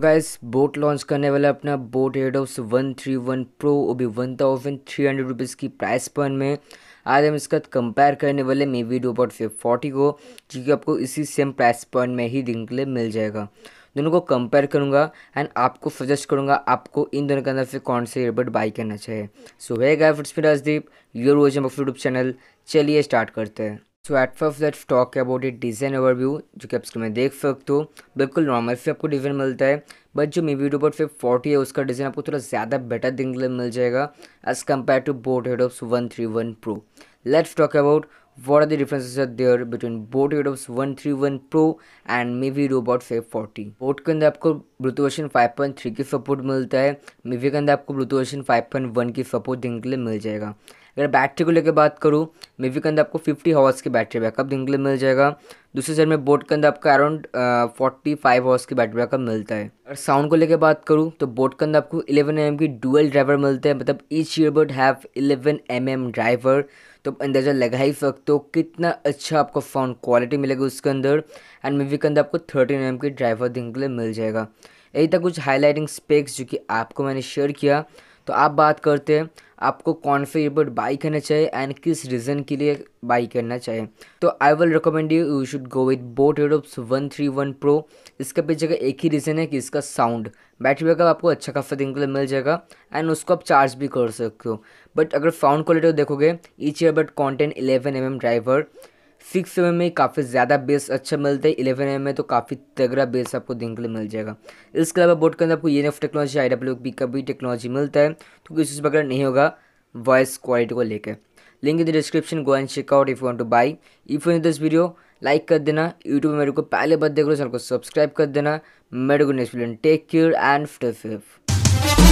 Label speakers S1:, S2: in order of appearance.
S1: guys boat launch करने वाला अपना boat airdopes one three one pro वो भी one thousand three hundred rupees की प्राइस पॉइंट में आज हम इसका कंपेयर करने वाले Mivi duopods F forty को जो कि आपको इसी सेम प्राइस पॉइंट में ही दिन के लिए मिल जाएगा दोनों को कंपेयर करूँगा एंड आपको सजेस्ट करूँगा आपको इन दोनों के अंदर से कौन से ईयरबड बाई करना चाहिए सो है गाय फिर Rajdeep your wisdom of YouTube channel चलिए स्टार्ट करते हैं so at first let's talk about it design overview जो कि आप स्क्रीन में देख सकते हो बिल्कुल नॉर्मल से आपको डिज़ाइन मिलता है बट जो Mivi duopods F forty है उसका डिज़ाइन आपको थोड़ा ज़्यादा बेटर देखने मिल जाएगा एज कम्पेयर टू बोट हेड airdopes one three one pro let's talk about what are the what are the differences are there between one Adobe's 131 Pro and Mivi Robot 540 boat के अंदर आपको ब्लूटूथ वर्जन थ्री की support मिलता है Mivi के अंदर आपको bluetooth version one की सपोर्ट देने के लिए मिल जाएगा अगर बैटरी को लेकर बात करूँ मेवी के अंदर आपको फिफ्टी हॉर्स की बैटरी बैकअप देने के लिए मिल जाएगा दूसरी साइड में बोट के अंदर आपको अराउंड फोर्टी फाइव हॉर्स की बैटरी बैकअप मिलता है अगर साउंड को लेकर बात करूँ तो बोट के अंदर आपको इलेवन एम की डुअल ड्राइवर मिलते हैं मतलब each earbud have eleven M M driver तो अंदाज़ा लगा ही सकते हो कितना अच्छा आपको साउंड क्वालिटी मिलेगी उसके अंदर एंड मेवी के अंदर आपको थर्टीन एम की ड्राइवर देने के लिए मिल जाएगा यही था कुछ हाईलाइटिंग स्पेक्स जो कि आपको मैंने शेयर किया तो आप बात करते हैं आपको कौन से ईयरबड बाई करना चाहिए एंड किस रीज़न के लिए बाई करना चाहिए तो I will recommend you you should go with boat earbuds one three one pro इसके पीछे का एक ही रीज़न है कि इसका साउंड बैटरी बैकअप आपको अच्छा खासा दिन के लिए मिल जाएगा एंड उसको आप चार्ज भी कर सकते हो बट अगर साउंड क्वालिटी देखोगे each earbud content eleven M M driver six M में काफ़ी ज़्यादा बेस अच्छा मिलता है इलेवन एम में तो काफ़ी तगड़ा बेस आपको देखने के लिए मिल जाएगा इसके अलावा बोर्ड के अंदर आपको ये F technology I W B का भी टेक्नोलॉजी मिलता है तो किसी से पकड़ नहीं होगा वॉइस क्वालिटी को लेकर link in the description go and check out if want to buy if you this video like कर देना यूट्यूब में मेरे को पहले बार देख लो चैनल को सब्सक्राइब कर देना मेरे को next take care and stay safe